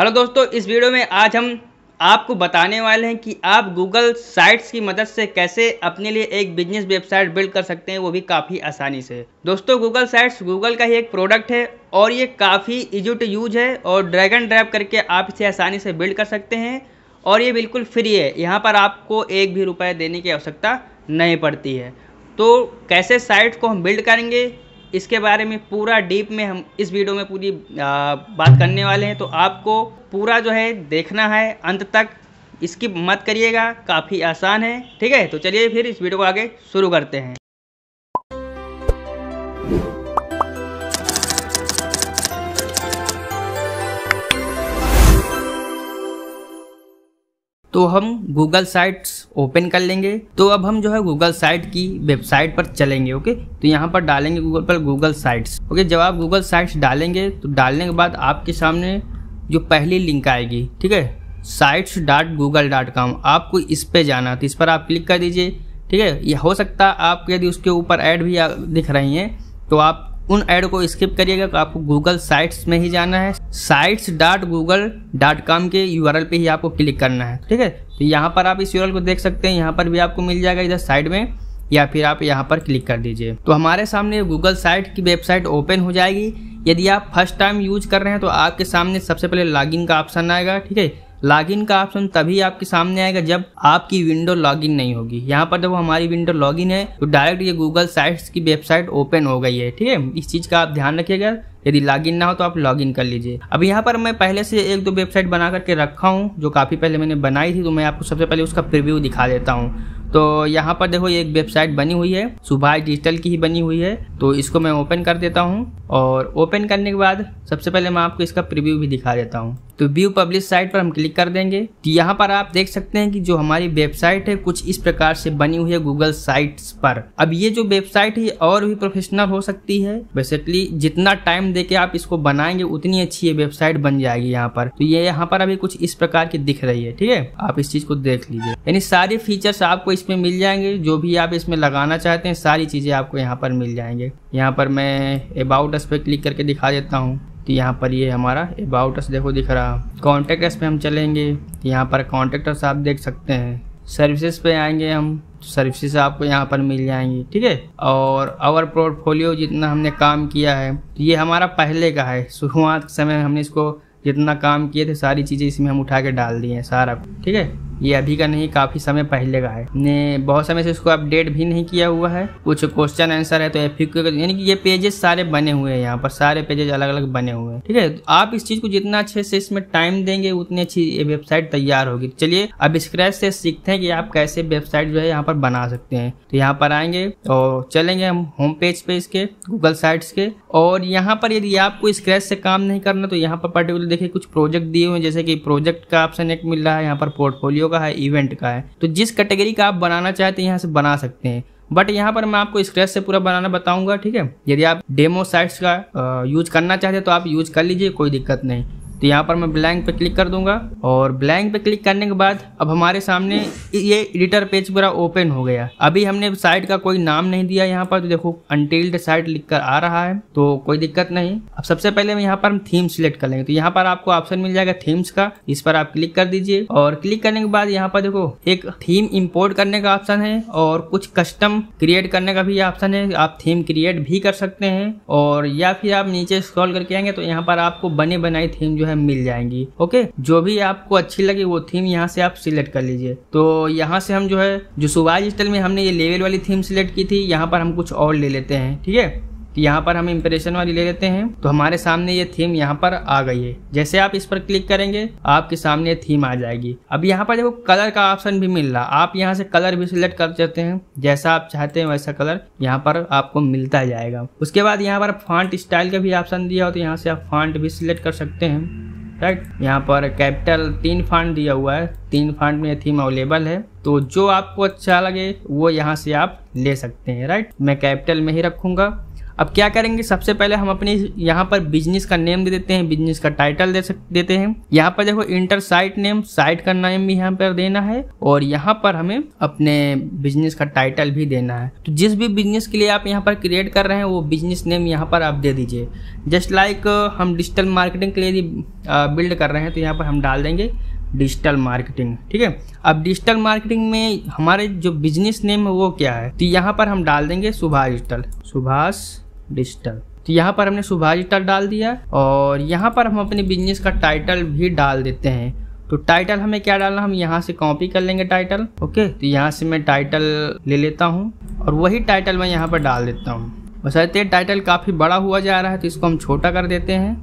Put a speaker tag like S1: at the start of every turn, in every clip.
S1: hello दोस्तों इस video में आज हम आपको बताने वाले हैं कि आप गूगल साइट्स की मदद से कैसे अपने लिए एक बिजनेस वेबसाइट बिल्ड कर सकते हैं वो भी काफ़ी आसानी से दोस्तों गूगल साइट्स गूगल का ही एक प्रोडक्ट है और ये काफ़ी इजी टू यूज है और ड्रैगन ड्राइव ड्रैप करके आप इसे आसानी से बिल्ड कर सकते हैं और ये बिल्कुल फ्री है यहाँ पर आपको एक भी रुपये देने की आवश्यकता नहीं पड़ती है तो कैसे साइट को हम बिल्ड करेंगे इसके बारे में पूरा डीप में हम इस वीडियो में पूरी आ, बात करने वाले हैं तो आपको पूरा जो है देखना है अंत तक इसकी मत करिएगा काफ़ी आसान है ठीक है तो चलिए फिर इस वीडियो को आगे शुरू करते हैं तो हम गूगल साइट्स ओपन कर लेंगे तो अब हम जो है गूगल साइट की वेबसाइट पर चलेंगे ओके तो यहाँ पर डालेंगे गूगल पर गूगल साइट्स ओके जब आप गूगल साइट्स डालेंगे तो डालने के बाद आपके सामने जो पहली लिंक आएगी ठीक है sites dot Google dot com आपको इस पर जाना तो इस पर आप क्लिक कर दीजिए ठीक है यह हो सकता है आप यदि उसके ऊपर ऐड भी दिख रही हैं तो आप उन ऐड को स्किप करिएगा आपको गूगल साइट्स में ही जाना है sites dot Google dot com के यू आर एल पे ही आपको क्लिक करना है ठीक है तो यहाँ पर आप इस यू को देख सकते हैं यहाँ पर भी आपको मिल जाएगा इधर साइड में या फिर आप यहाँ पर क्लिक कर दीजिए तो हमारे सामने गूगल साइट की वेबसाइट ओपन हो जाएगी यदि आप फर्स्ट टाइम यूज कर रहे हैं तो आपके सामने सबसे पहले लॉगिन का ऑप्शन आएगा ठीक है लॉगिन का ऑप्शन तभी आपके सामने आएगा जब आपकी विंडो लॉगिन नहीं होगी यहाँ पर देखो हमारी विंडो लॉगिन है तो डायरेक्ट ये गूगल साइट्स की वेबसाइट ओपन हो गई है ठीक है इस चीज़ का आप ध्यान रखिएगा यदि लॉगिन ना हो तो आप लॉगिन कर लीजिए अब यहाँ पर मैं पहले से एक दो वेबसाइट बना करके रखा हूँ जो काफ़ी पहले मैंने बनाई थी तो मैं आपको सबसे पहले उसका प्रिव्यू दिखा देता हूँ तो यहाँ पर देखो एक वेबसाइट बनी हुई है सुबह डिजिटल की ही बनी हुई है तो इसको मैं ओपन कर देता हूँ और ओपन करने के बाद सबसे पहले मैं आपको इसका प्रिव्यू भी दिखा देता हूँ तो व्यू पब्लिश साइट पर हम क्लिक कर देंगे तो यहाँ पर आप देख सकते हैं कि जो हमारी वेबसाइट है कुछ इस प्रकार से बनी हुई है गूगल साइट्स पर अब ये जो वेबसाइट है और भी प्रोफेशनल हो सकती है बेसिकली जितना टाइम दे आप इसको बनाएंगे उतनी अच्छी ये वेबसाइट बन जाएगी यहाँ पर तो ये यहाँ पर अभी कुछ इस प्रकार की दिख रही है ठीक है आप इस चीज को देख लीजिए यानी सारे फीचर्स आपको इसमें मिल जाएंगे जो भी आप इसमें लगाना चाहते हैं सारी चीजें आपको यहाँ पर मिल जाएंगे यहाँ पर मैं अबाउट अस पे क्लिक करके दिखा देता हूँ तो यहाँ पर ये हमारा अबाउट अस देखो दिख रहा कॉन्टेक्ट एस पे हम चलेंगे यहाँ पर कॉन्टेक्ट आप देख सकते हैं सर्विसेज पे आएंगे हम तो सर्विसेज आपको यहाँ पर मिल जाएंगी ठीक है और अवर पोर्टफोलियो जितना हमने काम किया है तो ये हमारा पहले का है शुरुआत समय हमने इसको जितना काम किए थे सारी चीज़ें इसमें हम उठा के डाल दिए हैं सारा ठीक है ये अभी का नहीं काफ़ी समय पहले का है ने बहुत समय से इसको अपडेट भी नहीं किया हुआ है कुछ क्वेश्चन आंसर है तो एफ यानी कि ये पेजेस सारे बने हुए हैं यहाँ पर सारे पेजेस अलग अलग बने हुए हैं ठीक है तो आप इस चीज़ को जितना अच्छे से इसमें टाइम देंगे उतनी अच्छी वेबसाइट तैयार होगी चलिए अब स्क्रैच से सीखते हैं कि आप कैसे वेबसाइट जो है यहाँ पर बना सकते हैं तो यहाँ पर आएंगे और चलेंगे हम होम पेज पे इसके गूगल साइट्स के और यहाँ पर यदि आपको स्क्रैच से काम नहीं करना तो यहाँ पर पर्टिकुलर देखिए कुछ प्रोजेक्ट दिए हुए हैं जैसे कि प्रोजेक्ट का ऑप्शन एक मिल रहा है यहाँ पर पोर्टफोलियो वीडियो का है इवेंट का है तो जिस कैटेगरी का आप बनाना चाहते हैं तो यहाँ से बना सकते हैं बट यहाँ पर मैं आपको स्क्रैच से पूरा बनाना बताऊंगा ठीक है यदि आप डेमो साइट्स का यूज करना चाहते हैं तो आप यूज कर लीजिए कोई दिक्कत नहीं तो यहाँ पर मैं ब्लैंक पे क्लिक कर दूंगा और ब्लैंक पे क्लिक करने के बाद अब हमारे सामने ये एडिटर पेज पूरा ओपन हो गया अभी हमने साइट का कोई नाम नहीं दिया यहाँ पर तो देखो अनटिल्ड साइट लिख कर आ रहा है तो कोई दिक्कत नहीं अब सबसे पहले हम यहाँ पर हम थीम सिलेक्ट कर लेंगे तो यहाँ पर आपको ऑप्शन मिल जाएगा थीम्स का इस पर आप क्लिक कर दीजिए और क्लिक करने के बाद यहाँ पर देखो एक थीम इम्पोर्ट करने का ऑप्शन है और कुछ कस्टम क्रिएट करने का भी ऑप्शन है आप थीम क्रिएट भी कर सकते हैं और या फिर आप नीचे स्क्रॉल करके आएंगे तो यहाँ पर आपको बने बनाई थीम जो है मिल जाएंगी ओके जो भी आपको अच्छी लगे वो थीम यहाँ से आप सिलेक्ट कर लीजिए तो यहाँ से हम जो है जो सुभाष स्टाइल में हमने ये लेवल वाली थीम सिलेक्ट की थी यहाँ पर हम कुछ और ले लेते हैं ठीक है तो यहाँ पर हम इम्प्रेशन वाली ले लेते हैं तो हमारे सामने ये थीम यहाँ पर आ गई है जैसे आप इस पर क्लिक करेंगे आपके सामने थीम आ जाएगी अब यहाँ पर देखो कलर का ऑप्शन भी मिल रहा आप यहाँ से कलर भी सिलेक्ट कर सकते हैं जैसा आप चाहते हैं वैसा कलर यहाँ पर आपको मिलता जाएगा उसके बाद यहाँ पर फॉन्ट स्टाइल का भी ऑप्शन दिया हो तो यहाँ से आप फॉन्ट भी सिलेक्ट कर सकते हैं राइट यहाँ पर कैपिटल तीन फंड दिया हुआ है तीन फंड में थीम अवेलेबल है तो जो आपको अच्छा लगे वो यहाँ से आप ले सकते हैं राइट मैं कैपिटल में ही रखूंगा अब क्या करेंगे सबसे पहले हम अपने यहाँ पर बिजनेस का नेम दे देते हैं बिजनेस का टाइटल दे सक देते हैं यहाँ पर देखो इंटर साइट नेम साइट का नेम भी यहाँ पर देना है और यहाँ पर हमें अपने बिजनेस का टाइटल भी देना है तो जिस भी बिजनेस के लिए आप यहाँ पर क्रिएट कर रहे हैं वो बिजनेस नेम यहाँ पर आप दे दीजिए जस्ट लाइक हम डिजिटल मार्केटिंग के लिए बिल्ड कर रहे हैं तो यहाँ पर हम डाल देंगे डिजिटल मार्केटिंग ठीक है अब डिजिटल मार्केटिंग में हमारे जो बिजनेस नेम है वो क्या है तो यहाँ पर हम डाल देंगे सुभाष डिजिटल सुभाष डिजिटल तो यहाँ पर हमने डिजिटल डाल दिया और यहाँ पर हम अपने बिजनेस का टाइटल भी डाल देते हैं तो टाइटल हमें क्या डालना हम यहाँ से कॉपी कर लेंगे टाइटल ओके तो यहाँ से मैं टाइटल ले लेता हूँ और वही टाइटल मैं यहाँ पर डाल देता हूँ बस आते टाइटल काफ़ी बड़ा हुआ जा रहा है तो इसको हम छोटा कर देते हैं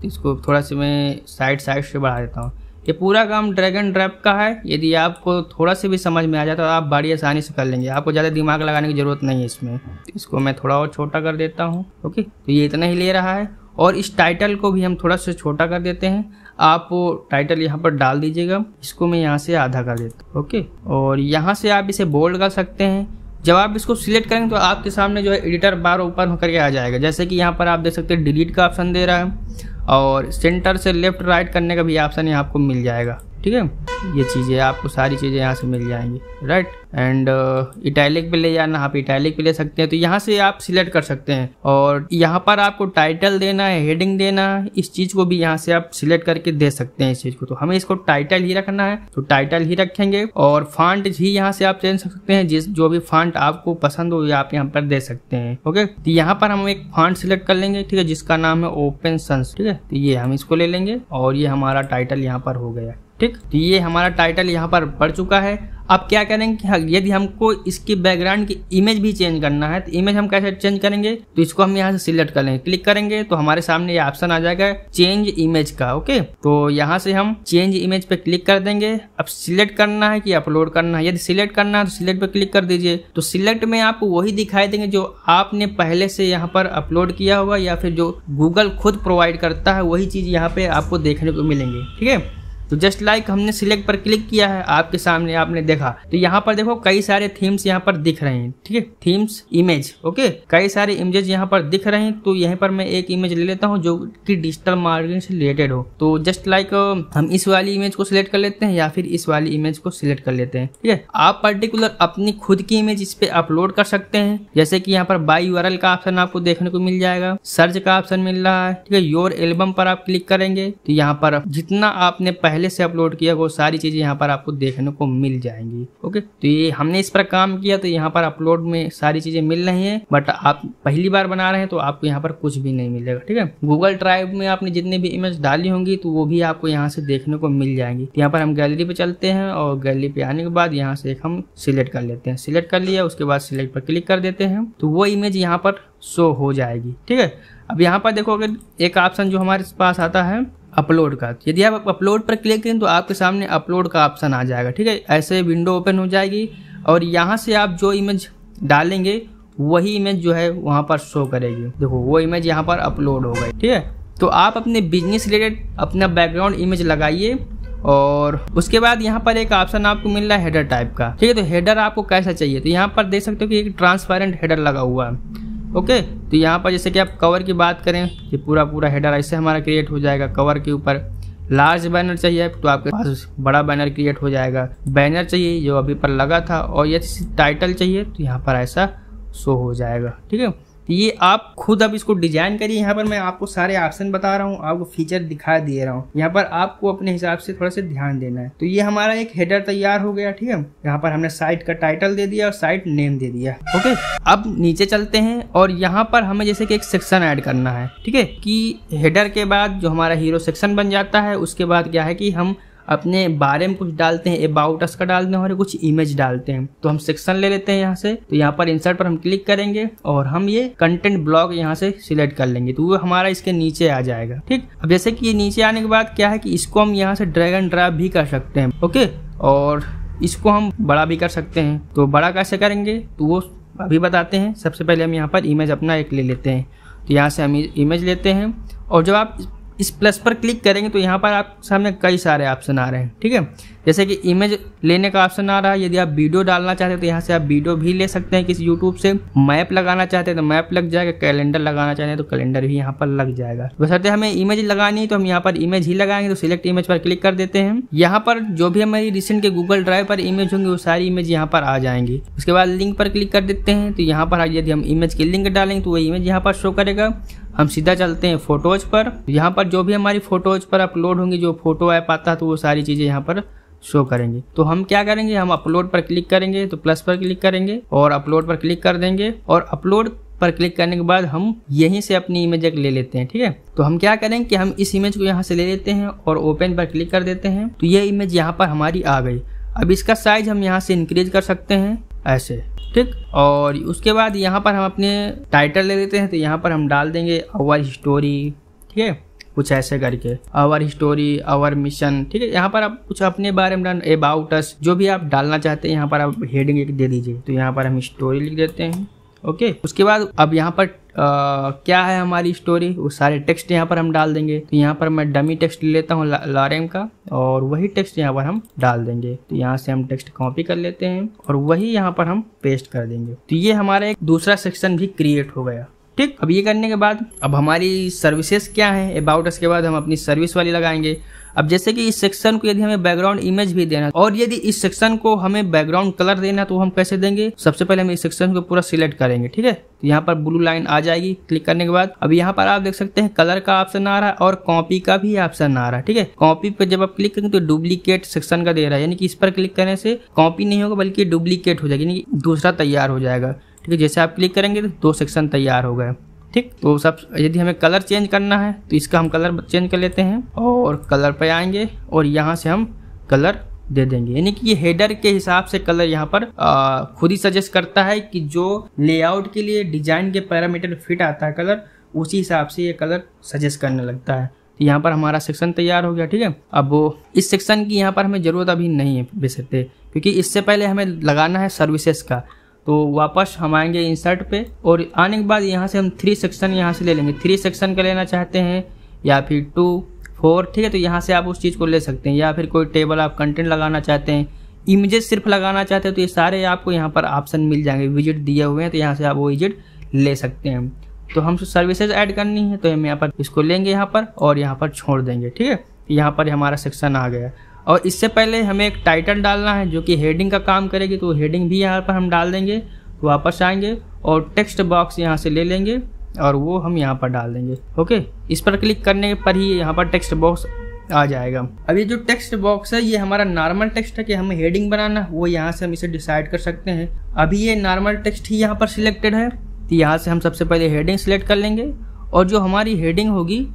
S1: तो इसको थोड़ा सा मैं साइड साइड से बढ़ा देता हूँ ये पूरा काम ड्रैगन ड्रैप का है यदि आपको थोड़ा सा भी समझ में आ जाए तो आप बड़ी आसानी से कर लेंगे आपको ज़्यादा दिमाग लगाने की ज़रूरत नहीं है इसमें इसको मैं थोड़ा और छोटा कर देता हूँ ओके तो ये इतना ही ले रहा है और इस टाइटल को भी हम थोड़ा सा छोटा कर देते हैं आप टाइटल यहाँ पर डाल दीजिएगा इसको मैं यहाँ से आधा कर देता हूँ ओके और यहाँ से आप इसे बोल्ड कर सकते हैं जब आप इसको सिलेक्ट करेंगे तो आपके सामने जो है एडिटर बार ऊपर होकर के आ जाएगा जैसे कि यहाँ पर आप देख सकते हैं डिलीट का ऑप्शन दे रहा है और सेंटर से लेफ़्ट राइट करने का भी ऑप्शन यहाँ आपको मिल जाएगा ठीक है ये चीज़ें आपको सारी चीज़ें यहाँ से मिल जाएंगी राइट एंड इटैलिक पे ले जाना आप इटैलिक पे ले सकते हैं तो यहाँ से आप सिलेक्ट कर सकते हैं और यहाँ पर आपको टाइटल देना है हेडिंग देना है इस चीज़ को भी यहाँ से आप सिलेक्ट करके दे सकते हैं इस चीज़ को तो हमें इसको टाइटल ही रखना है तो टाइटल ही रखेंगे और फांट ही यहाँ से आप चेंज कर सकते हैं जिस जो भी फांट आपको पसंद हो आप यहाँ पर दे सकते हैं ओके तो यहाँ पर हम एक फांट सिलेक्ट कर लेंगे ठीक है जिसका नाम है ओपन सन्स ठीक है तो ये हम इसको ले लेंगे और ये हमारा टाइटल यहाँ पर हो गया ठीक तो ये हमारा टाइटल यहाँ पर पड़ चुका है अब क्या करेंगे यदि हमको इसकी बैकग्राउंड की इमेज भी चेंज करना है तो इमेज हम कैसे चेंज करेंगे तो इसको हम यहाँ से सिलेक्ट कर लेंगे क्लिक करेंगे तो हमारे सामने ये ऑप्शन आ जाएगा चेंज इमेज का ओके तो यहाँ से हम चेंज इमेज पे क्लिक कर देंगे अब सिलेक्ट करना है कि अपलोड करना है यदि सिलेक्ट करना है तो सिलेक्ट पे क्लिक कर दीजिए तो सिलेक्ट में आपको वही दिखाई देंगे जो आपने पहले से यहाँ पर अपलोड किया होगा या फिर जो गूगल खुद प्रोवाइड करता है वही चीज यहाँ पे आपको देखने को मिलेंगे ठीक है तो जस्ट लाइक हमने सिलेक्ट पर क्लिक किया है आपके सामने आपने देखा तो यहाँ पर देखो कई सारे थीम्स यहाँ पर दिख रहे हैं ठीक है थीम्स इमेज ओके कई सारे इमेजेस यहाँ पर दिख रहे हैं तो यहाँ पर मैं एक इमेज ले लेता हूँ जो कि डिजिटल मार्केटिंग से रिलेटेड हो तो जस्ट लाइक हम इस वाली इमेज को सिलेक्ट कर लेते हैं या फिर इस वाली इमेज को सिलेक्ट कर लेते हैं ठीक है आप पर्टिकुलर अपनी खुद की इमेज इस पे अपलोड कर सकते हैं जैसे की यहाँ पर बाई यूआरएल का ऑप्शन आपको देखने को मिल जाएगा सर्च का ऑप्शन मिल रहा है ठीक है योर एल्बम पर आप क्लिक करेंगे तो यहाँ पर जितना आपने पहले पहले से अपलोड किया वो सारी चीज़ें यहाँ पर आपको देखने को मिल जाएंगी ओके तो ये हमने इस पर काम किया तो यहाँ पर अपलोड में सारी चीज़ें मिल रही हैं बट आप पहली बार बना रहे हैं तो आपको यहाँ पर कुछ भी नहीं मिलेगा ठीक है गूगल ड्राइव में आपने जितनी भी इमेज डाली होंगी तो वो भी आपको यहाँ से देखने को मिल जाएंगी तो यहाँ पर हम गैलरी पर चलते हैं और गैलरी पर आने के बाद यहाँ से हम सिलेक्ट कर लेते हैं सिलेक्ट कर लिया उसके बाद सिलेक्ट पर क्लिक कर देते हैं तो वो इमेज यहाँ पर शो हो जाएगी ठीक है अब यहाँ पर देखो अगर एक ऑप्शन जो हमारे पास आता है अपलोड का यदि आप अपलोड पर क्लिक करें तो आपके सामने अपलोड का ऑप्शन आ जाएगा ठीक है ऐसे विंडो ओपन हो जाएगी और यहाँ से आप जो इमेज डालेंगे वही इमेज जो है वहाँ पर शो करेगी देखो वो इमेज यहाँ पर अपलोड हो गई ठीक है तो आप अपने बिजनेस रिलेटेड अपना बैकग्राउंड इमेज लगाइए और उसके बाद यहाँ पर एक ऑप्शन आपको मिल रहा है हेडर टाइप का ठीक है तो हेडर आपको कैसा चाहिए तो यहाँ पर देख सकते हो कि एक ट्रांसपेरेंट हेडर लगा हुआ है ओके तो यहाँ पर जैसे कि आप कवर की बात करें ये पूरा पूरा हेडर ऐसे हमारा क्रिएट हो जाएगा कवर के ऊपर लार्ज बैनर चाहिए तो आपके पास बड़ा बैनर क्रिएट हो जाएगा बैनर चाहिए जो अभी पर लगा था और ये टाइटल चाहिए तो यहाँ पर ऐसा शो हो जाएगा ठीक है ये आप खुद अब इसको डिजाइन करिए यहाँ पर मैं आपको सारे ऑप्शन बता रहा हूँ आपको फीचर दिखा दे रहा हूँ यहाँ पर आपको अपने हिसाब से थोड़ा सा ध्यान देना है तो ये हमारा एक हेडर तैयार हो गया ठीक है यहाँ पर हमने साइट का टाइटल दे दिया और साइट नेम दे दिया ओके अब नीचे चलते हैं और यहाँ पर हमें जैसे कि एक सेक्शन ऐड करना है ठीक है कि हेडर के बाद जो हमारा हीरो सेक्शन बन जाता है उसके बाद क्या है कि हम अपने बारे में कुछ डालते हैं अबाउट अस का डालते हैं और कुछ इमेज डालते हैं तो हम सेक्शन ले लेते हैं यहाँ से तो यहाँ पर इंसर्ट पर हम क्लिक करेंगे और हम ये कंटेंट ब्लॉग यहाँ से सिलेक्ट कर लेंगे तो वो हमारा इसके नीचे आ जाएगा ठीक अब जैसे कि ये नीचे आने के बाद क्या है कि इसको हम यहाँ से ड्रैग एंड ड्राइव भी कर सकते हैं ओके और इसको हम बड़ा भी कर सकते हैं तो बड़ा कैसे करेंगे तो वो अभी बताते हैं सबसे पहले हम यहाँ पर इमेज अपना एक ले लेते हैं तो यहाँ से हम इमेज लेते हैं और जब आप इस प्लस पर क्लिक करेंगे तो यहाँ पर आप सामने कई सारे ऑप्शन आ रहे हैं ठीक है जैसे कि इमेज लेने का ऑप्शन आ रहा है यदि आप वीडियो डालना चाहते हैं तो यहाँ से आप वीडियो भी ले सकते हैं किसी यूट्यूब से मैप लगाना चाहते हैं तो मैप लग जाएगा कैलेंडर लगाना चाहते हैं तो कैलेंडर भी यहाँ पर लग जाएगा तो बसरते हमें इमेज लगानी है तो हम यहाँ पर इमेज ही लगाएंगे तो सिलेक्ट इमेज पर क्लिक कर देते हैं यहाँ पर जो भी हमारी रिसेंट के गूगल ड्राइव पर इमेज होंगी वो सारी इमेज यहाँ पर आ जाएंगी उसके बाद लिंक पर क्लिक कर देते हैं तो यहाँ पर यदि हम इमेज की लिंक डालेंगे तो वो इमेज यहाँ पर शो करेगा हम सीधा चलते हैं फोटोज पर यहाँ पर जो भी हमारी फोटोज पर अपलोड होंगी जो फोटो ऐप आता है तो वो सारी चीज़ें यहाँ पर शो करेंगे तो हम क्या करेंगे हम अपलोड पर क्लिक करेंगे तो प्लस पर क्लिक करेंगे और अपलोड पर क्लिक कर देंगे और अपलोड पर क्लिक करने के बाद हम यहीं से अपनी इमेज एक ले लेते हैं ठीक है तो हम क्या करें कि हम इस इमेज को यहाँ से ले लेते हैं और ओपन पर क्लिक कर देते हैं तो ये इमेज यहाँ पर हमारी आ गई अब इसका साइज हम यहाँ से इंक्रीज कर सकते हैं ऐसे ठीक और उसके बाद यहाँ पर हम अपने टाइटल ले लेते हैं तो यहाँ पर हम डाल देंगे आवर स्टोरी ठीक है कुछ ऐसे करके आवर स्टोरी आवर मिशन ठीक है यहाँ पर आप कुछ अपने बारे में अबाउट अस जो भी आप डालना चाहते हैं यहाँ पर आप हेडिंग एक दे दीजिए तो यहाँ पर हम स्टोरी लिख देते हैं ओके उसके बाद अब यहाँ पर क्या है हमारी स्टोरी वो सारे टेक्स्ट यहाँ पर हम डाल देंगे तो यहाँ पर मैं डमी टेक्स्ट लेता हूँ लारेम का और वही टेक्स्ट यहाँ पर हम डाल देंगे तो यहाँ से हम टेक्स्ट कॉपी कर लेते हैं और वही यहाँ पर हम पेस्ट कर देंगे तो ये हमारा एक दूसरा सेक्शन भी क्रिएट हो गया ठीक अब ये करने के बाद अब हमारी सर्विसेज क्या है अबाउट इसके बाद हम अपनी सर्विस वाली लगाएंगे अब जैसे कि इस सेक्शन को यदि हमें बैकग्राउंड इमेज भी देना और यदि इस सेक्शन को हमें बैकग्राउंड कलर देना तो हम कैसे देंगे सबसे पहले हम इस सेक्शन को पूरा सिलेक्ट करेंगे ठीक है तो यहाँ पर ब्लू लाइन आ जाएगी क्लिक करने के बाद अब यहाँ पर आप देख सकते हैं कलर का ऑप्शन आ रहा है और कॉपी का भी ऑप्शन आ रहा है ठीक है कॉपी पर जब आप क्लिक करेंगे तो डुप्लीकेट सेक्शन का दे रहा है यानी कि इस पर क्लिक करने से कॉपी नहीं होगा बल्कि डुप्लीकेट हो जाएगी यानी दूसरा तैयार हो जाएगा ठीक है जैसे आप क्लिक करेंगे तो दो सेक्शन तैयार हो गए ठीक तो सब यदि हमें कलर चेंज करना है तो इसका हम कलर चेंज कर लेते हैं और कलर पर आएंगे और यहाँ से हम कलर दे देंगे यानी कि ये हेडर के हिसाब से कलर यहाँ पर खुद ही सजेस्ट करता है कि जो लेआउट के लिए डिजाइन के पैरामीटर फिट आता है कलर उसी हिसाब से ये कलर सजेस्ट करने लगता है तो यहाँ पर हमारा सेक्शन तैयार हो गया ठीक है अब इस सेक्शन की यहाँ पर हमें ज़रूरत अभी नहीं है बेसते क्योंकि इससे पहले हमें लगाना है सर्विसेज का तो वापस हम आएंगे इंसर्ट पे और आने के बाद यहाँ से हम थ्री सेक्शन यहाँ से ले लेंगे थ्री सेक्शन का लेना चाहते हैं या फिर टू फोर ठीक है तो यहाँ से आप उस चीज़ को ले सकते हैं या फिर कोई टेबल आप कंटेंट लगाना चाहते हैं इमेजेस सिर्फ लगाना चाहते हैं तो ये सारे आपको यहाँ पर ऑप्शन मिल जाएंगे विजिट दिए हुए हैं तो यहाँ से आप वो विजिट ले सकते हैं तो हम सर्विसेज ऐड करनी है तो हम यहाँ पर इसको लेंगे यहाँ पर और यहाँ पर छोड़ देंगे ठीक है यहाँ पर हमारा सेक्शन आ गया और इससे पहले हमें एक टाइटल डालना है जो कि हेडिंग का काम करेगी तो हेडिंग भी यहाँ पर हम डाल देंगे वापस आएंगे और टेक्स्ट बॉक्स यहाँ से ले लेंगे और वो हम यहाँ पर डाल देंगे ओके इस पर क्लिक करने पर ही यहाँ पर टेक्स्ट बॉक्स आ जाएगा अब ये जो टेक्स्ट बॉक्स है ये हमारा नॉर्मल टेक्स्ट है कि हमें हेडिंग बनाना वो यहाँ से हम इसे डिसाइड कर सकते हैं अभी ये नॉर्मल टेक्स्ट ही यहाँ पर सिलेक्टेड है तो यहाँ से हम सबसे पहले हेडिंग सिलेक्ट कर लेंगे और जो हमारी हेडिंग होगी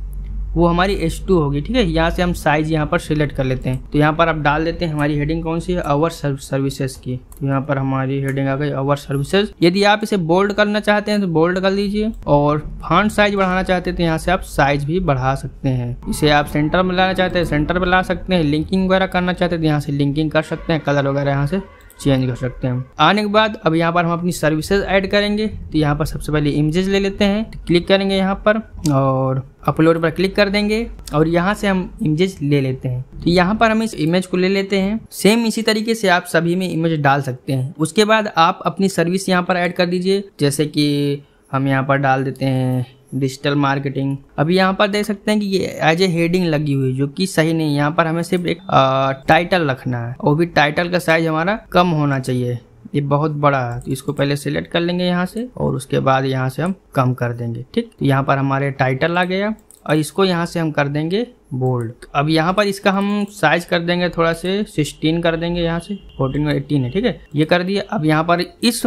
S1: वो हमारी H2 होगी ठीक है यहाँ से हम साइज यहाँ पर सिलेक्ट कर लेते हैं तो यहाँ पर आप डाल देते हैं हमारी हेडिंग कौन सी है अवर सर्विसेज की तो यहाँ पर हमारी हेडिंग आ गई अवर सर्विसेज यदि आप इसे बोल्ड करना चाहते हैं तो बोल्ड कर लीजिए और फॉन्ट साइज बढ़ाना चाहते हैं तो यहाँ से आप साइज भी बढ़ा सकते हैं इसे आप सेंटर में लाना चाहते हैं सेंटर में ला सकते हैं लिंकिंग वगैरह करना चाहते हैं तो यहाँ से लिंकिंग कर सकते हैं कलर वगैरह यहाँ से चेंज कर सकते हैं आने के बाद अब यहाँ पर हम अपनी सर्विसेज ऐड करेंगे तो यहाँ पर सबसे पहले इमेजेस ले लेते हैं तो क्लिक करेंगे यहाँ पर और अपलोड पर क्लिक कर देंगे और यहाँ से हम इमेजेस ले लेते हैं तो यहाँ पर हम इस इमेज को ले लेते हैं सेम इसी तरीके से आप सभी में इमेज डाल सकते हैं उसके बाद आप अपनी सर्विस यहाँ पर ऐड कर दीजिए जैसे कि हम यहाँ पर डाल देते हैं डिजिटल मार्केटिंग अभी यहाँ पर देख सकते हैं कि ये एज ए हेडिंग लगी हुई जो कि सही नहीं यहाँ पर हमें सिर्फ एक आ, टाइटल रखना है और भी टाइटल का साइज हमारा कम होना चाहिए ये बहुत बड़ा है तो इसको पहले सिलेक्ट कर लेंगे यहाँ से और उसके बाद यहाँ से हम कम कर देंगे ठीक तो यहाँ पर हमारे टाइटल आ गया और इसको यहाँ से हम कर देंगे बोल्ड अब यहाँ पर इसका हम साइज कर देंगे थोड़ा से 16 कर देंगे यहाँ से 14 और 18 है ठीक है ये कर दिया अब यहाँ पर इस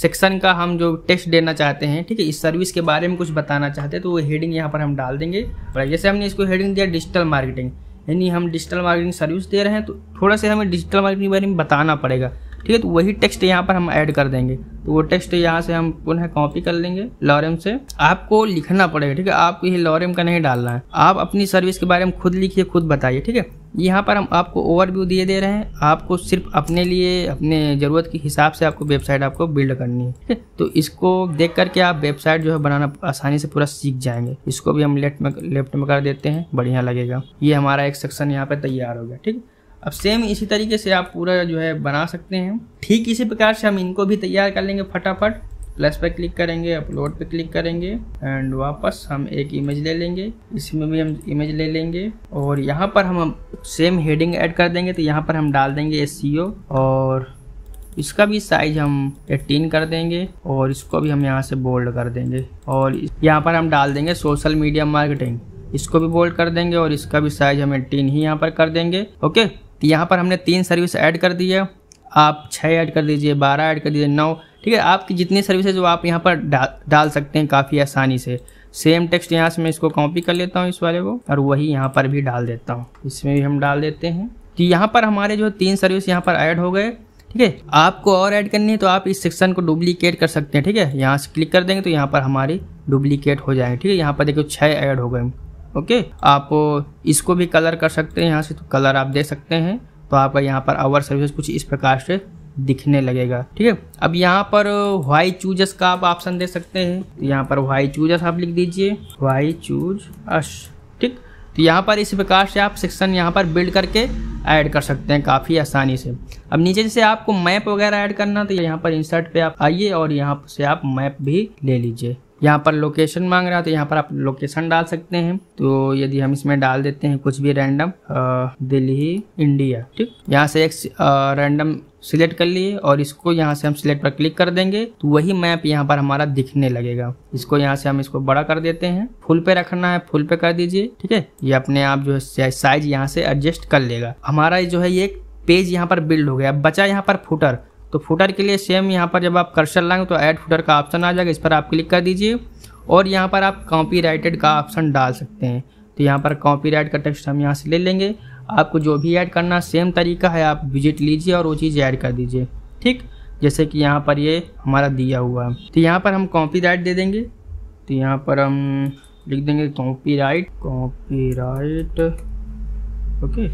S1: सेक्शन का हम जो टेक्स्ट देना चाहते हैं ठीक है इस सर्विस के बारे में कुछ बताना चाहते हैं तो वो हेडिंग यहाँ पर हम डाल देंगे और जैसे हमने इसको हेडिंग दिया डिजिटल मार्केटिंग यानी हम डिजिटल मार्केटिंग सर्विस दे रहे हैं तो थोड़ा सा हमें डिजिटल मार्केटिंग के बारे में बताना पड़ेगा ठीक है तो वही टेक्स्ट यहाँ पर हम ऐड कर देंगे तो वो टेक्स्ट यहाँ से हम पुनः कॉपी कर लेंगे लॉरेम से आपको लिखना पड़ेगा ठीक है आपको ये लॉरेम का नहीं डालना है आप अपनी सर्विस के बारे में खुद लिखिए खुद बताइए ठीक है यहाँ पर हम आपको ओवरव्यू दिए दे रहे हैं आपको सिर्फ अपने लिए अपने ज़रूरत के हिसाब से आपको वेबसाइट आपको बिल्ड करनी है ठीक है तो इसको देख करके आप वेबसाइट जो है बनाना आसानी से पूरा सीख जाएंगे इसको भी हम लेफ्ट में लेफ्ट में कर देते हैं बढ़िया लगेगा ये हमारा एक सेक्शन यहाँ पर तैयार हो गया ठीक है अब सेम इसी तरीके से आप पूरा जो है बना सकते हैं ठीक इसी प्रकार से हम इनको भी तैयार कर लेंगे फटाफट प्लस पर क्लिक करेंगे अपलोड पे क्लिक करेंगे एंड वापस हम एक इमेज ले लेंगे इसमें भी हम इमेज ले लेंगे और यहाँ पर हम सेम हेडिंग ऐड कर देंगे तो यहाँ पर हम डाल देंगे एस e और इसका भी साइज हम 18 कर देंगे और इसको भी हम यहाँ से बोल्ड कर देंगे और यहाँ पर हम डाल देंगे सोशल मीडिया मार्केटिंग इसको भी बोल्ड कर देंगे और इसका भी साइज हम 18 ही यहाँ पर कर देंगे ओके तो यहाँ पर हमने तीन सर्विस ऐड कर दी है आप छः ऐड कर दीजिए बारह ऐड कर दीजिए नौ ठीक है आपकी जितनी सर्विसेज वो आप यहाँ पर डा, डाल सकते हैं काफ़ी आसानी से सेम टेक्स्ट यहाँ से मैं इसको कॉपी कर लेता हूँ इस वाले को और वही यहाँ पर भी डाल देता हूँ इसमें भी हम डाल देते हैं कि यहाँ पर हमारे जो तीन सर्विस यहाँ पर ऐड हो गए ठीक है आपको और ऐड करनी है तो आप इस सेक्शन को डुप्लीकेट कर सकते हैं ठीक है यहाँ से क्लिक कर देंगे तो यहाँ पर हमारी डुप्लीकेट हो जाएंगे ठीक है यहाँ पर देखो छः ऐड हो गए ओके आप इसको भी कलर कर सकते हैं यहाँ से तो कलर आप दे सकते हैं तो आपका यहाँ पर आवर सर्विस कुछ इस प्रकार से दिखने लगेगा ठीक है अब यहाँ पर वाई चूजस का आप ऑप्शन दे सकते हैं तो यहाँ पर वाई चूजस आप लिख दीजिए वाई चूज अश ठीक तो यहाँ पर इस प्रकार से आप सेक्शन यहाँ पर बिल्ड करके ऐड कर सकते हैं काफ़ी आसानी से अब नीचे जैसे आपको मैप वगैरह ऐड करना तो यहाँ पर इंसर्ट पे आप आइए और यहाँ से आप मैप भी ले लीजिए यहाँ पर लोकेशन मांग रहा है तो यहाँ पर आप लोकेशन डाल सकते हैं तो यदि हम इसमें डाल देते हैं कुछ भी रैंडम दिल्ली इंडिया ठीक यहाँ से एक रैंडम सिलेक्ट कर लिए और इसको यहाँ से हम सिलेक्ट पर क्लिक कर देंगे तो वही मैप यहाँ पर हमारा दिखने लगेगा इसको यहाँ से हम इसको बड़ा कर देते हैं फुल पे रखना है फुल पे कर दीजिए ठीक है ये अपने आप जो है साइज यहाँ से एडजस्ट कर लेगा हमारा जो है ये पेज यहाँ पर बिल्ड हो गया बचा यहाँ पर फुटर तो फुटर के लिए सेम यहाँ पर जब आप कर्सर लाएंगे तो ऐड फुटर का ऑप्शन आ जाएगा इस पर आप क्लिक कर दीजिए और यहाँ पर आप राइटेड का ऑप्शन डाल सकते हैं तो यहाँ पर राइट का टेक्स्ट हम यहाँ से ले लेंगे आपको जो भी ऐड करना सेम तरीका है आप विजिट लीजिए और वो चीज़ ऐड कर दीजिए ठीक जैसे कि यहाँ पर ये हमारा दिया हुआ है तो यहाँ पर हम कॉपी राइट दे देंगे तो यहाँ पर हम लिख देंगे राइट कॉपी राइट ओके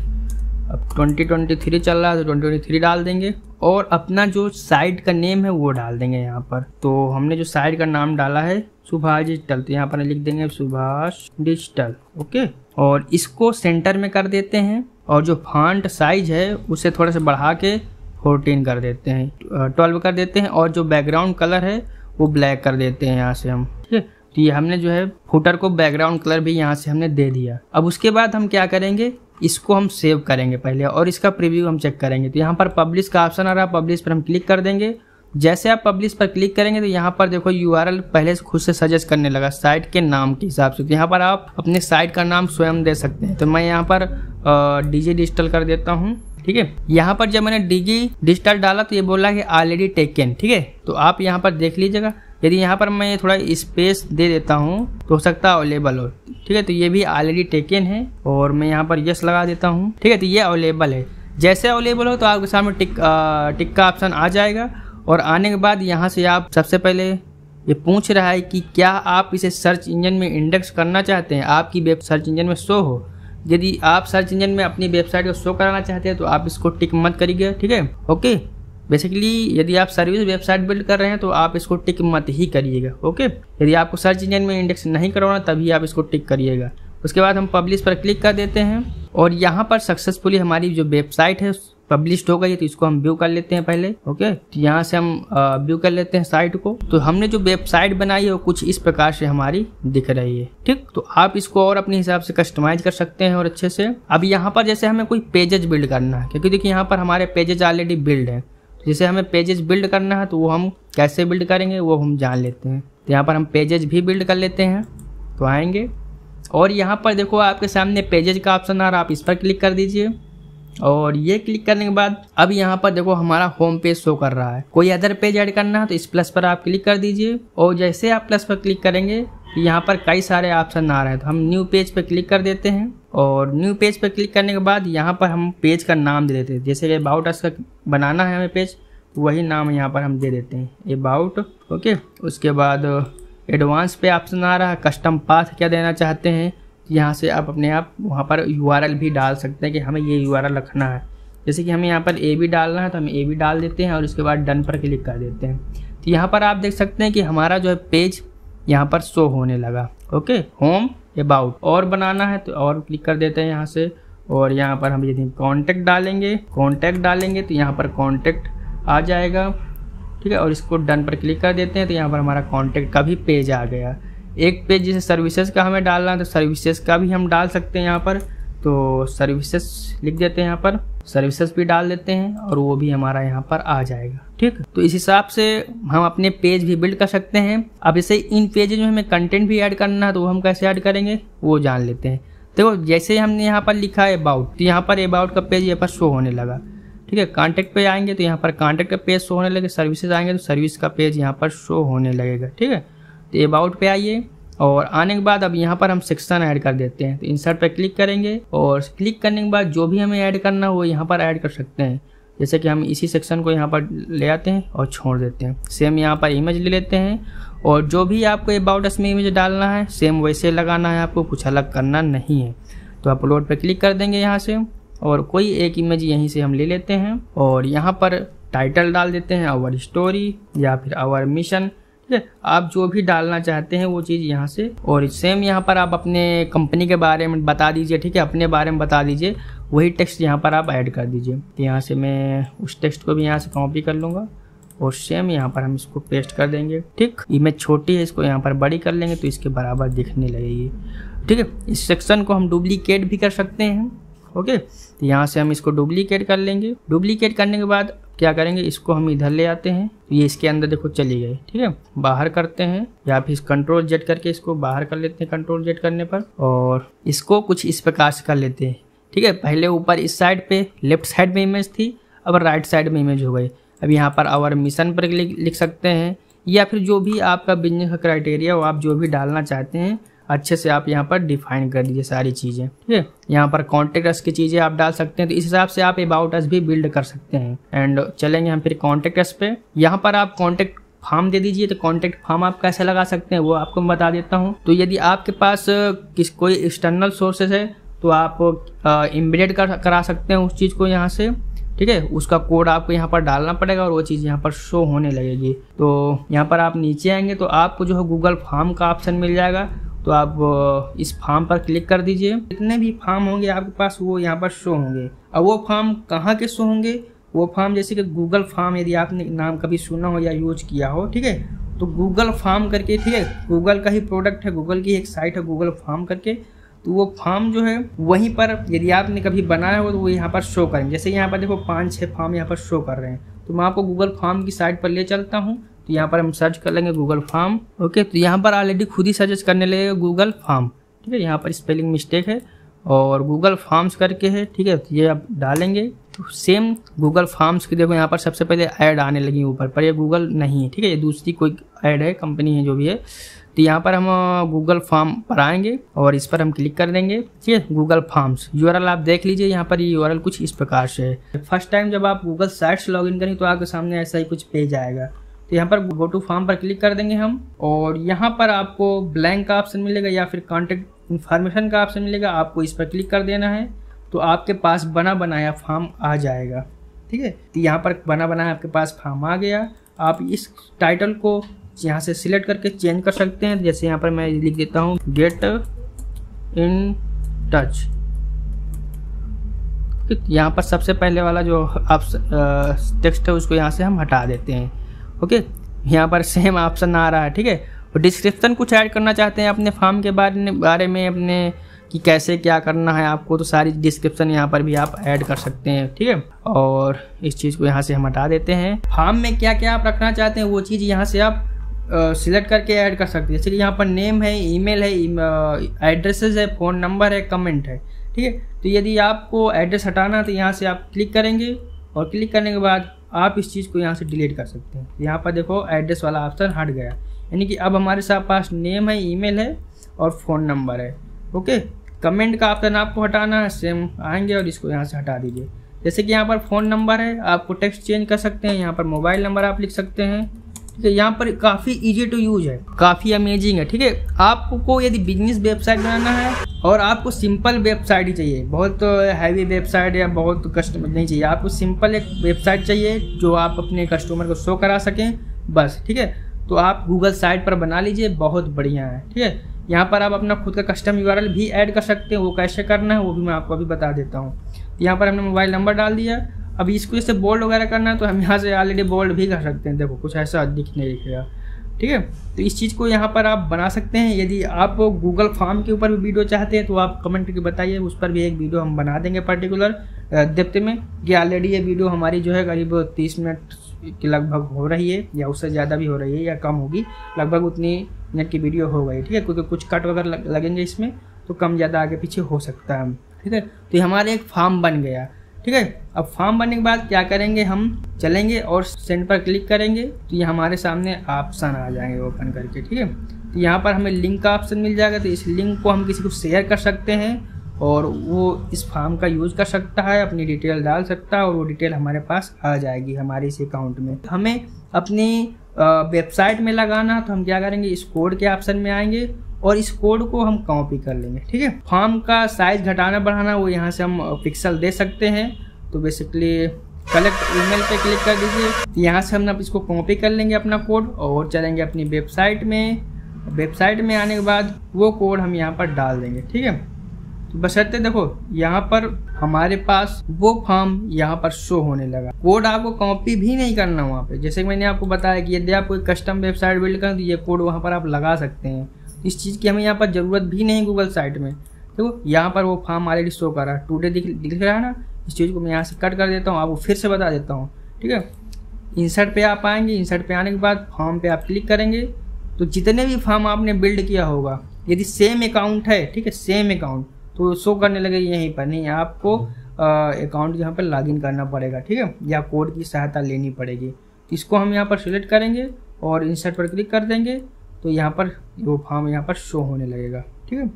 S1: अब 2023 चल रहा है तो 2023 डाल देंगे और अपना जो साइट का नेम है वो डाल देंगे यहाँ पर तो हमने जो साइट का नाम डाला है सुभाष डिजिटल तो यहाँ पर लिख देंगे सुभाष डिजिटल ओके और इसको सेंटर में कर देते हैं और जो फॉन्ट साइज है उसे थोड़ा सा बढ़ा के फोर्टीन कर देते हैं ट्वेल्व कर देते हैं और जो बैकग्राउंड कलर है वो ब्लैक कर देते हैं यहाँ से हम ठीक है तो ये हमने जो है फुटर को बैकग्राउंड कलर भी यहाँ से हमने दे दिया अब उसके बाद हम क्या करेंगे इसको हम सेव करेंगे पहले और इसका प्रीव्यू हम चेक करेंगे तो यहाँ पर पब्लिश का ऑप्शन आ रहा है पब्लिश पर हम क्लिक कर देंगे जैसे आप पब्लिश पर क्लिक करेंगे तो यहाँ पर देखो यू पहले से खुद से सजेस्ट करने लगा साइट के नाम के हिसाब से तो यहाँ पर आप अपने साइट का नाम स्वयं दे सकते हैं तो मैं यहाँ पर डीजे डिजिटल कर देता हूँ ठीक है यहाँ पर जब मैंने डीजी डिजिटल डाला तो ये बोला कि ऑलरेडी टेकन ठीक है तो आप यहाँ पर देख लीजिएगा यदि यहाँ पर मैं थोड़ा स्पेस दे देता हूँ तो हो सकता है अवेलेबल हो ठीक है तो ये भी ऑलरेडी टेकन है और मैं यहाँ पर यस लगा देता हूँ ठीक है तो ये अवेलेबल है जैसे अवेलेबल हो तो आपके सामने टिक टिक का ऑप्शन आ जाएगा और आने के बाद यहाँ से आप सबसे पहले ये पूछ रहा है कि क्या आप इसे सर्च इंजन में इंडेक्स करना चाहते हैं आपकी वेब सर्च इंजन में शो हो यदि आप सर्च इंजन में अपनी वेबसाइट को शो कराना चाहते हैं तो आप इसको टिक मत करिएगा ठीक है ओके बेसिकली यदि आप सर्विस वेबसाइट बिल्ड कर रहे हैं तो आप इसको टिक मत ही करिएगा ओके यदि आपको सर्च इंजन में इंडेक्स नहीं करवाना तभी आप इसको टिक करिएगा उसके बाद हम पब्लिश पर क्लिक कर देते हैं और यहाँ पर सक्सेसफुली हमारी जो वेबसाइट है पब्लिश हो गई है तो इसको हम व्यू कर लेते हैं पहले ओके तो यहाँ से हम व्यू कर लेते हैं साइट को तो हमने जो वेबसाइट बनाई है वो कुछ इस प्रकार से हमारी दिख रही है ठीक तो आप इसको और अपने हिसाब से कस्टमाइज कर सकते हैं और अच्छे से अब यहाँ पर जैसे हमें कोई पेजेज बिल्ड करना है क्योंकि देखिए यहाँ पर हमारे पेजेज ऑलरेडी बिल्ड है जिसे हमें पेजेस बिल्ड करना है तो वो हम कैसे बिल्ड करेंगे वो हम जान लेते हैं तो यहाँ पर हम पेजेस भी बिल्ड कर लेते हैं तो आएंगे और यहाँ पर देखो आपके सामने पेजेज का ऑप्शन आ रहा आप इस पर क्लिक कर दीजिए और ये क्लिक करने के बाद अब यहाँ पर देखो हमारा होम पेज शो कर रहा है कोई अदर पेज ऐड करना है तो इस प्लस पर आप क्लिक कर दीजिए और जैसे आप प्लस पर क्लिक करेंगे यहाँ पर कई सारे ऑप्शन आ रहे हैं तो हम न्यू पेज पर क्लिक कर देते हैं और न्यू पेज पर क्लिक करने के बाद यहाँ पर हम पेज का नाम दे देते हैं जैसे कि अबाउट अस का बनाना है हमें पेज तो वही नाम यहाँ पर हम दे देते हैं अबाउट ओके उसके बाद एडवांस पे ऑप्शन आ रहा है कस्टम पाथ क्या देना चाहते हैं यहाँ से आप अपने आप वहाँ पर यू भी डाल सकते हैं कि हमें ये यू रखना है जैसे कि हमें यहाँ पर ए भी डालना है तो हम ए भी डाल देते हैं और उसके बाद डन पर क्लिक कर देते हैं तो यहाँ पर आप देख सकते हैं कि हमारा जो है पेज यहाँ पर शो होने लगा ओके होम अबाउट और बनाना है तो और क्लिक कर देते हैं यहाँ से और यहाँ पर हम यदि कॉन्टैक्ट डालेंगे कॉन्टैक्ट डालेंगे तो यहाँ पर कॉन्टैक्ट आ जाएगा ठीक है और इसको डन पर क्लिक कर देते हैं तो यहाँ पर हमारा कॉन्टैक्ट का भी पेज आ गया एक पेज जैसे सर्विसेज का हमें डालना है तो सर्विसेज का भी हम डाल सकते हैं यहाँ पर तो सर्विसेज लिख देते हैं यहाँ पर सर्विसेज भी डाल देते हैं और वो भी हमारा यहाँ पर आ जाएगा ठीक तो इस हिसाब से हम अपने पेज भी बिल्ड कर सकते हैं अब इसे इन पेजेज में हमें कंटेंट भी ऐड करना है तो वो हम कैसे ऐड करेंगे वो जान लेते हैं देखो जैसे हमने यहाँ पर लिखा है अबाउट तो यहाँ पर अबाउट का पेज यहाँ पर शो होने लगा ठीक है कॉन्टैक्ट पे आएंगे तो यहाँ पर कॉन्टैक्ट का पेज शो होने लगे सर्विसेज आएंगे तो सर्विस का पेज यहाँ पर शो होने लगेगा ठीक है तो अबाउट पे आइए और आने के बाद अब यहाँ पर हम सेक्शन ऐड कर देते हैं तो इंसर्ट पर क्लिक करेंगे और क्लिक करने के बाद जो भी हमें ऐड करना हो वो यहाँ पर ऐड कर सकते हैं जैसे कि हम इसी सेक्शन को यहाँ पर ले आते हैं और छोड़ देते हैं सेम यहाँ पर इमेज ले लेते हैं और जो भी आपको अबाउट अस में इमेज डालना है सेम वैसे लगाना है आपको कुछ अलग करना नहीं है तो अपलोड पर क्लिक कर देंगे यहाँ से और कोई एक इमेज यहीं से हम ले लेते हैं और यहाँ पर टाइटल डाल देते हैं आवर स्टोरी या फिर आवर मिशन ठीक है आप जो भी डालना चाहते हैं वो चीज़ यहाँ से और सेम यहाँ पर आप अपने कंपनी के बारे में बता दीजिए ठीक है अपने बारे में बता दीजिए वही टेक्स्ट यहाँ पर आप ऐड कर दीजिए तो यहाँ से मैं उस टेक्स्ट को भी यहाँ से कॉपी कर लूँगा और सेम यहाँ पर हम इसको पेस्ट कर देंगे ठीक इमेज छोटी है इसको यहाँ पर बड़ी कर लेंगे तो इसके बराबर दिखने लगेगी ठीक है इस सेक्शन को हम डुप्लीकेट भी कर सकते हैं ओके तो यहाँ से हम इसको डुप्लीकेट कर लेंगे डुप्लीकेट करने के बाद क्या करेंगे इसको हम इधर ले आते हैं ये इसके अंदर देखो चली गई ठीक है बाहर करते हैं या फिर कंट्रोल जेट करके इसको बाहर कर लेते हैं कंट्रोल जेट करने पर और इसको कुछ इस प्रकार से कर लेते हैं ठीक है पहले ऊपर इस साइड पे लेफ्ट साइड में इमेज थी अब राइट साइड में इमेज हो गई अब यहाँ पर आवर मिशन पर लिख सकते हैं या फिर जो भी आपका बिजनेस का क्राइटेरिया हो आप जो भी डालना चाहते हैं अच्छे से आप यहाँ पर डिफाइन कर दीजिए सारी चीज़ें ठीक है यहाँ पर कॉन्टेक्ट अस की चीज़ें आप डाल सकते हैं तो इस हिसाब से आप अबाउट अस भी बिल्ड कर सकते हैं एंड चलेंगे हम फिर कॉन्टेक्ट अस पे यहाँ पर आप कॉन्टेक्ट फॉर्म दे दीजिए तो कॉन्टेक्ट फॉर्म आप कैसे लगा सकते हैं वो आपको मैं बता देता हूँ तो यदि आपके पास किस कोई एक्सटर्नल सोर्सेज है तो आप इम्बेड कर करा सकते हैं उस चीज़ को यहाँ से ठीक है उसका कोड आपको यहाँ पर डालना पड़ेगा और वो चीज़ यहाँ पर शो होने लगेगी तो यहाँ पर आप नीचे आएंगे तो आपको जो है गूगल फॉर्म का ऑप्शन मिल जाएगा तो आप इस फार्म पर क्लिक कर दीजिए जितने भी फार्म होंगे आपके पास वो यहाँ पर शो होंगे अब वो फार्म कहाँ के शो होंगे वो फार्म जैसे कि गूगल फार्म यदि आपने नाम कभी सुना हो या यूज किया हो ठीक है तो गूगल फार्म करके ठीक है गूगल का ही प्रोडक्ट है गूगल की एक साइट है गूगल फार्म करके तो वो फार्म जो है वहीं पर यदि आपने कभी बनाया हो तो वो यहाँ पर शो करें जैसे यहाँ पर देखो पाँच छः फार्म यहाँ पर शो कर रहे हैं तो मैं आपको गूगल फार्म की साइट पर ले चलता हूँ तो यहाँ पर हम सर्च कर लेंगे गूगल फॉर्म ओके तो यहाँ पर ऑलरेडी खुद ही सजेस्ट करने लगेगा गूगल फॉर्म ठीक है यहाँ पर स्पेलिंग मिस्टेक है और गूगल फॉर्म्स करके है ठीक है तो ये आप डालेंगे तो सेम गूगल फॉर्म्स की देखो यहाँ पर सबसे पहले ऐड आने लगी ऊपर पर ये गूगल नहीं है ठीक है ये दूसरी कोई ऐड है कंपनी है जो भी है तो यहाँ पर हम गूगल फॉर्म पर आएंगे और इस पर हम क्लिक कर देंगे ठीक है गूगल फॉर्म्स यू आप देख लीजिए यहाँ पर ये यू कुछ इस प्रकार से है फर्स्ट टाइम जब आप गूगल साइट्स इन करें तो आपके सामने ऐसा ही कुछ पेज आएगा तो यहाँ पर गो टू फॉर्म पर क्लिक कर देंगे हम और यहाँ पर आपको ब्लैंक का ऑप्शन मिलेगा या फिर कॉन्टेक्ट इन्फॉर्मेशन का ऑप्शन मिलेगा आपको इस पर क्लिक कर देना है तो आपके पास बना बनाया फॉर्म आ जाएगा ठीक है तो यहाँ पर बना बनाया आपके पास फॉर्म आ गया आप इस टाइटल को यहाँ से सिलेक्ट करके चेंज कर सकते हैं जैसे यहाँ पर मैं लिख देता हूँ गेट इन टच यहाँ पर सबसे पहले वाला जो आप टेक्स्ट है उसको यहाँ से हम हटा देते हैं ओके यहाँ पर सेम ऑप्शन आ रहा है ठीक है और डिस्क्रिप्शन कुछ ऐड करना चाहते हैं अपने फार्म के बारे में बारे में अपने कि कैसे क्या करना है आपको तो सारी डिस्क्रिप्शन यहाँ पर भी आप ऐड कर सकते हैं ठीक है और इस चीज़ को यहाँ से हम हटा देते हैं फार्म में क्या क्या आप रखना चाहते हैं वो चीज़ यहाँ से आप सिलेक्ट करके ऐड कर सकते हैं जैसे कि यहाँ पर नेम है ईमेल है एड्रेसेस है फ़ोन नंबर है कमेंट है ठीक है तो यदि आपको एड्रेस हटाना है तो यहाँ से आप क्लिक करेंगे और क्लिक करने के बाद आप इस चीज़ को यहाँ से डिलीट कर सकते हैं यहाँ पर देखो एड्रेस वाला ऑप्शन हट गया यानी कि अब हमारे साथ पास नेम है ईमेल है और फ़ोन नंबर है ओके कमेंट का ऑप्शन आपको हटाना है सेम आएंगे और इसको यहाँ से हटा दीजिए जैसे कि यहाँ पर फ़ोन नंबर है आपको टेक्स्ट चेंज कर सकते हैं यहाँ पर मोबाइल नंबर आप लिख सकते हैं ठीक है यहाँ पर काफ़ी इजी टू यूज है काफ़ी अमेजिंग है ठीक है आपको यदि बिजनेस वेबसाइट बनाना है और आपको सिंपल वेबसाइट ही चाहिए बहुत हैवी वेबसाइट या बहुत कस्टमर नहीं चाहिए आपको सिंपल एक वेबसाइट चाहिए जो आप अपने कस्टमर को शो करा सकें बस ठीक है तो आप गूगल साइट पर बना लीजिए बहुत बढ़िया है ठीक है यहाँ पर आप अपना खुद का कस्टम यू भी ऐड कर सकते हैं वो कैसे करना है वो भी मैं आपको अभी बता देता हूँ यहाँ पर हमने मोबाइल नंबर डाल दिया अब इसको जैसे बोल्ड वगैरह करना है तो हम यहाँ से ऑलरेडी बोल्ड भी कर सकते हैं देखो कुछ ऐसा दिख नहीं दिखेगा ठीक है तो इस चीज़ को यहाँ पर आप बना सकते हैं यदि आप गूगल फॉर्म के ऊपर भी वीडियो चाहते हैं तो आप कमेंट करके बताइए उस पर भी एक वीडियो हम बना देंगे पर्टिकुलर देखते में कि ऑलरेडी ये वीडियो हमारी जो है करीब तीस मिनट के लगभग हो रही है या उससे ज़्यादा भी हो रही है या कम होगी लगभग उतनी मिनट की वीडियो हो गई ठीक है क्योंकि कुछ कट वगैरह लगेंगे इसमें तो कम ज़्यादा आगे पीछे हो सकता है ठीक है तो हमारे एक फार्म बन गया ठीक है अब फॉर्म भरने के बाद क्या करेंगे हम चलेंगे और सेंड पर क्लिक करेंगे तो ये हमारे सामने ऑप्शन आ जाएंगे ओपन करके ठीक है तो यहाँ पर हमें लिंक का ऑप्शन मिल जाएगा तो इस लिंक को हम किसी को शेयर कर सकते हैं और वो इस फॉर्म का यूज़ कर सकता है अपनी डिटेल डाल सकता है और वो डिटेल हमारे पास आ जाएगी हमारे इस अकाउंट में हमें अपनी वेबसाइट में लगाना तो हम क्या करेंगे इस कोड के ऑप्शन में आएंगे और इस कोड को हम कॉपी कर लेंगे ठीक है फॉर्म का साइज घटाना बढ़ाना वो यहाँ से हम पिक्सल दे सकते हैं तो बेसिकली कलेक्ट ईमेल पे क्लिक कर दीजिए यहाँ से हम इसको कॉपी कर लेंगे अपना कोड और चलेंगे अपनी वेबसाइट में वेबसाइट में आने के बाद वो कोड हम यहाँ पर डाल देंगे ठीक है तो रहते देखो यहाँ पर हमारे पास वो फॉर्म यहाँ पर शो होने लगा कोड आपको कॉपी भी नहीं करना वहाँ पे जैसे मैंने आपको बताया कि यदि आप कोई कस्टम वेबसाइट बिल्ड करें तो ये कोड वहाँ पर आप लगा सकते हैं इस चीज़ की हमें यहाँ पर ज़रूरत भी नहीं गूगल साइट में देखो यहाँ पर वो फॉर्म ऑलरेडी शो कर रहा है टूडे दिख दिख रहा है ना इस चीज़ को मैं यहाँ से कट कर देता हूँ आपको फिर से बता देता हूँ ठीक है इंसर्ट पे आप आएंगे इंसर्ट पे आने के बाद फॉर्म पे आप क्लिक करेंगे तो जितने भी फॉर्म आपने बिल्ड किया होगा यदि सेम अकाउंट है ठीक है सेम अकाउंट तो शो करने लगे यहीं पर नहीं आपको अकाउंट यहाँ पर लॉगिन करना पड़ेगा ठीक है या कोड की सहायता लेनी पड़ेगी तो इसको हम यहाँ पर सिलेक्ट करेंगे और इंसर्ट पर क्लिक कर देंगे तो यहाँ पर वो फार्म यहाँ पर शो होने लगेगा ठीक है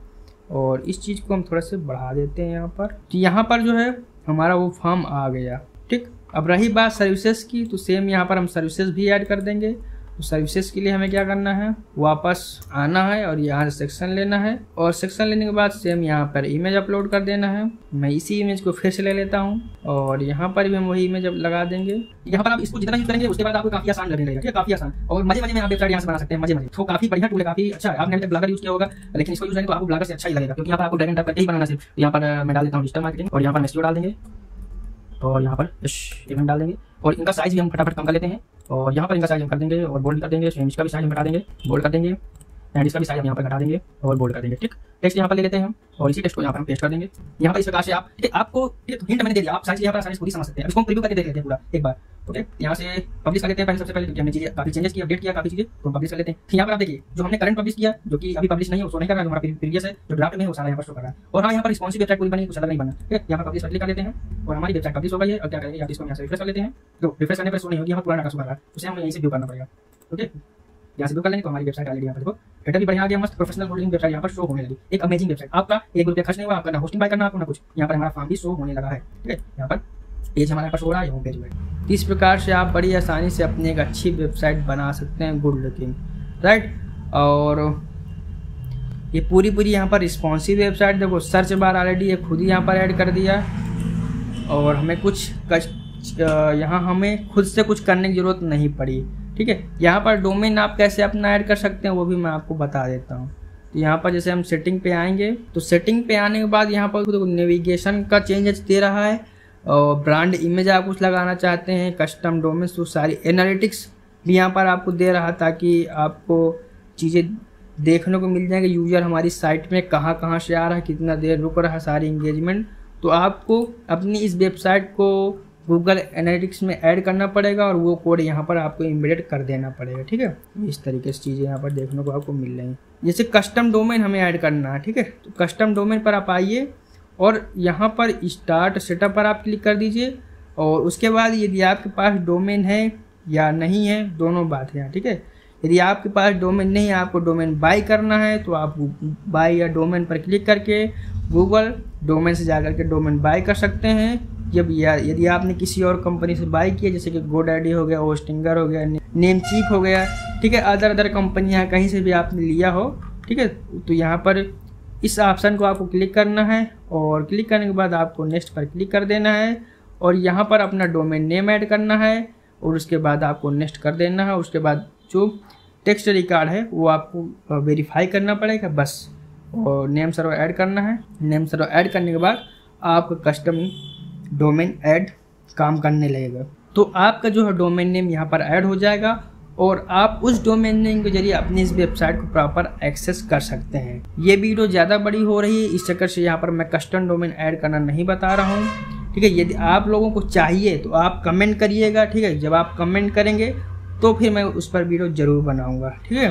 S1: और इस चीज़ को हम थोड़ा से बढ़ा देते हैं यहाँ पर तो यहाँ पर जो है हमारा वो फार्म आ गया ठीक अब रही बात सर्विसेज की तो सेम यहाँ पर हम सर्विसेज भी ऐड कर देंगे तो सर्विसेज के लिए हमें क्या करना है वापस आना है और यहाँ से सेक्शन लेना है और सेक्शन लेने के बाद सेम यहाँ पर इमेज अपलोड कर देना है मैं इसी इमेज को फिर से ले लेता हूँ और यहाँ पर भी हम वही इमेज लगा देंगे यहाँ पर आप इसको जितना यूज करेंगे उसके बाद आपको काफी आसान लगने लगेगा ठीक है काफी आसान और मजे मजे में आप यहाँ से बना सकते हैं मजे मजे तो काफी बढ़िया टूल है काफी अच्छा है आपने ब्लॉगर यूज किया होगा लेकिन इसको यूज करेंगे तो आपको ब्लॉगर से अच्छा ही लगेगा क्योंकि यहाँ पर आपको डायरेक्ट टाइप यही बनाना सिर्फ तो यहाँ पर मैं डाल देता हूँ डिजिटल मार्केटिंग और यहाँ पर मैं e डाल देंगे और यहाँ पर इवेंट डाल देंगे और इनका साइज भी हम फटाफट कम कर लेते हैं और यहाँ पर इनका साइज हम कर देंगे और बोल्ड कर देंगे का भी साइज हम बढ़ा देंगे बोल्ड कर देंगे एंड इसका भी साइज हम यहाँ पर घटा देंगे और बोल्ड कर देंगे ठीक टेक्स्ट यहाँ पर ले लेते हैं और इसी टेस्ट को यहाँ पर हम पेस्ट कर देंगे यहाँ पर इस प्रकार से आप ठीक आपको एक हिंट मैंने दे दिया आप साइज यहाँ पर साइज पूरी समझ सकते हैं इसको प्रीव्यू करके देख लेते हैं पूरा एक बार ओके यहाँ से पब्लिश कर लेते हैं पहले सबसे पहले क्योंकि हमने चीजें काफी चेंजेस किया अपडेट किया काफी चीजें तो हम पब्लिश कर लेते हैं यहाँ पर आप देखिए जो हमने करंट पब्लिश किया जो कि अभी पब्लिश नहीं है उसको नहीं कर रहा है हमारा प्रीवियस है जो ड्राफ्ट में वो सारा यहाँ पर शो कर रहा है और हाँ यहाँ पर रिस्पॉन्सिव वेबसाइट पूरी बनी कुछ अलग नहीं बना ठीक यहाँ पर पब्लिश कर लेते हैं और हमारी वेबसाइट पब्लिश हो गई है और क्या करेंगे यहाँ इसको यहाँ से रिफ्रेश कर लेते हैं तो रिफ्रेश करने पर सो नहीं होगी यहाँ पुराना का शो कर रहा है उसे हमें यहीं से व्यू करना पड़ेगा ओके यहाँ से तो बुक कर लेंगे तो हमारी वेबसाइट ऑलरेडी यहाँ पर देखो हेडर भी बढ़िया आ गया मस्त प्रोफेशनल होल्डिंग वेबसाइट यहाँ पर शो होने लगी एक अमेजिंग वेबसाइट आपका एक रुपया खर्च नहीं हुआ आपका ना होस्टिंग बाय करना आपको ना कुछ यहाँ पर हमारा फॉर्म भी शो होने लगा है ठीक है यहाँ पर पेज हमारे पास हो रहा है होम पेज में इस प्रकार से आप बड़ी आसानी से अपनी एक अच्छी वेबसाइट बना सकते हैं गुड लुकिंग राइट और ये पूरी पूरी यहाँ पर रिस्पॉन्सिव वेबसाइट देखो सर्च बार ऑलरेडी ये खुद ही यहाँ पर ऐड कर दिया और हमें कुछ कस्ट यहाँ हमें खुद से कुछ करने की ज़रूरत नहीं पड़ी ठीक है यहाँ पर डोमेन आप कैसे अपना ऐड कर सकते हैं वो भी मैं आपको बता देता हूँ तो यहाँ पर जैसे हम सेटिंग पे आएंगे तो सेटिंग पे आने के बाद यहाँ पर तो नेविगेशन का चेंजेस दे रहा है और ब्रांड इमेज आप कुछ लगाना चाहते हैं कस्टम डोमेन तो सारी एनालिटिक्स भी यहाँ पर आपको दे रहा ताकि आपको चीज़ें देखने को मिल जाएंगे यूज़र हमारी साइट में कहाँ कहाँ से आ रहा है कितना देर रुक रहा है सारी इंगेजमेंट तो आपको अपनी इस वेबसाइट को गूगल एनालिटिक्स में ऐड करना पड़ेगा और वो कोड यहाँ पर आपको इम्बेडेड कर देना पड़ेगा ठीक है इस तरीके से चीज़ें यहाँ पर देखने को आपको मिल रही हैं जैसे कस्टम डोमेन हमें ऐड करना है ठीक है तो कस्टम डोमेन पर आप आइए और यहाँ पर स्टार्ट सेटअप पर आप क्लिक कर दीजिए और उसके बाद यदि आपके पास डोमेन है या नहीं है दोनों बात है ठीक है यदि आपके पास डोमेन नहीं है आपको डोमेन बाई करना है तो आप बाई या डोमेन पर क्लिक करके गूगल डोमेन से जा करके डोमेन बाई कर सकते हैं जब यदि आपने किसी और कंपनी से बाई किया जैसे कि गोडाडी हो गया ओस्टिंगर हो गया नेम चीप हो गया ठीक है अदर अदर कंपनियाँ कहीं से भी आपने लिया हो ठीक है तो यहाँ पर इस ऑप्शन को आपको क्लिक करना है और क्लिक करने के बाद आपको नेक्स्ट पर क्लिक कर देना है और यहाँ पर अपना डोमेन नेम ऐड करना है और उसके बाद आपको नेक्स्ट कर देना है उसके बाद जो टेक्स्ट रिकॉर्ड है वो आपको वेरीफाई करना पड़ेगा बस और नेम सर्वर ऐड करना है नेम सर्वर ऐड करने के बाद आपका कस्टम डोमेन ऐड काम करने लगेगा तो आपका जो है डोमेन नेम यहाँ पर ऐड हो जाएगा और आप उस डोमेन नेम के जरिए अपनी इस वेबसाइट को प्रॉपर एक्सेस कर सकते हैं ये वीडियो ज़्यादा बड़ी हो रही है इस चक्कर से यहाँ पर मैं कस्टम डोमेन ऐड करना नहीं बता रहा हूँ ठीक है यदि आप लोगों को चाहिए तो आप कमेंट करिएगा ठीक है जब आप कमेंट करेंगे तो फिर मैं उस पर वीडियो ज़रूर बनाऊँगा ठीक है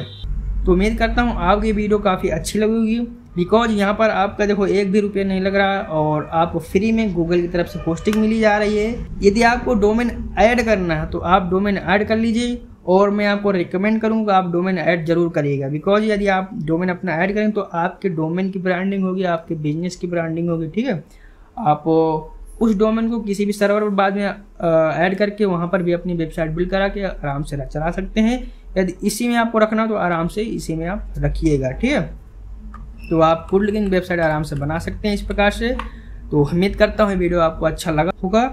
S1: तो उम्मीद करता हूँ आपकी वीडियो काफ़ी अच्छी लगेगी बिकॉज यहाँ पर आपका देखो एक भी रुपया नहीं लग रहा और आपको फ्री में गूगल की तरफ से होस्टिंग मिली जा रही है यदि आपको डोमेन ऐड करना है तो आप डोमेन ऐड कर लीजिए और मैं आपको रिकमेंड करूँगा आप डोमेन ऐड जरूर करिएगा बिकॉज यदि आप डोमेन अपना ऐड करें तो आपके डोमेन की ब्रांडिंग होगी आपके बिजनेस की ब्रांडिंग होगी ठीक है आप उस डोमेन को किसी भी सर्वर पर बाद में ऐड करके वहाँ पर भी अपनी वेबसाइट बिल्ड करा के आराम से चला सकते हैं यदि इसी में आपको रखना तो आराम से इसी में आप रखिएगा ठीक है तो आप गुड लुकिंग वेबसाइट आराम से बना सकते हैं इस प्रकार से तो उम्मीद करता हूँ वीडियो आपको अच्छा लगा होगा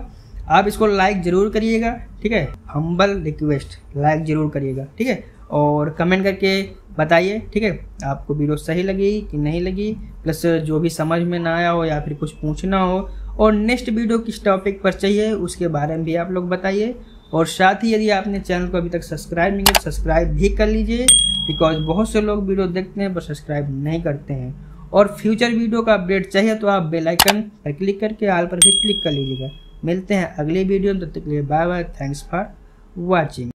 S1: आप इसको लाइक ज़रूर करिएगा ठीक है हम्बल रिक्वेस्ट लाइक ज़रूर करिएगा ठीक है और कमेंट करके बताइए ठीक है आपको वीडियो सही लगी कि नहीं लगी प्लस जो भी समझ में ना आया हो या फिर कुछ पूछना हो और नेक्स्ट वीडियो किस टॉपिक पर चाहिए उसके बारे में भी आप लोग बताइए और साथ ही यदि आपने चैनल को अभी तक सब्सक्राइब नहीं किया तो सब्सक्राइब भी कर लीजिए बिकॉज बहुत से लोग वीडियो देखते हैं पर सब्सक्राइब नहीं करते हैं और फ्यूचर वीडियो का अपडेट चाहिए तो आप बेलाइकन पर क्लिक करके आल पर भी क्लिक कर लीजिएगा मिलते हैं अगले वीडियो में तब तक के लिए bye bye thanks for watching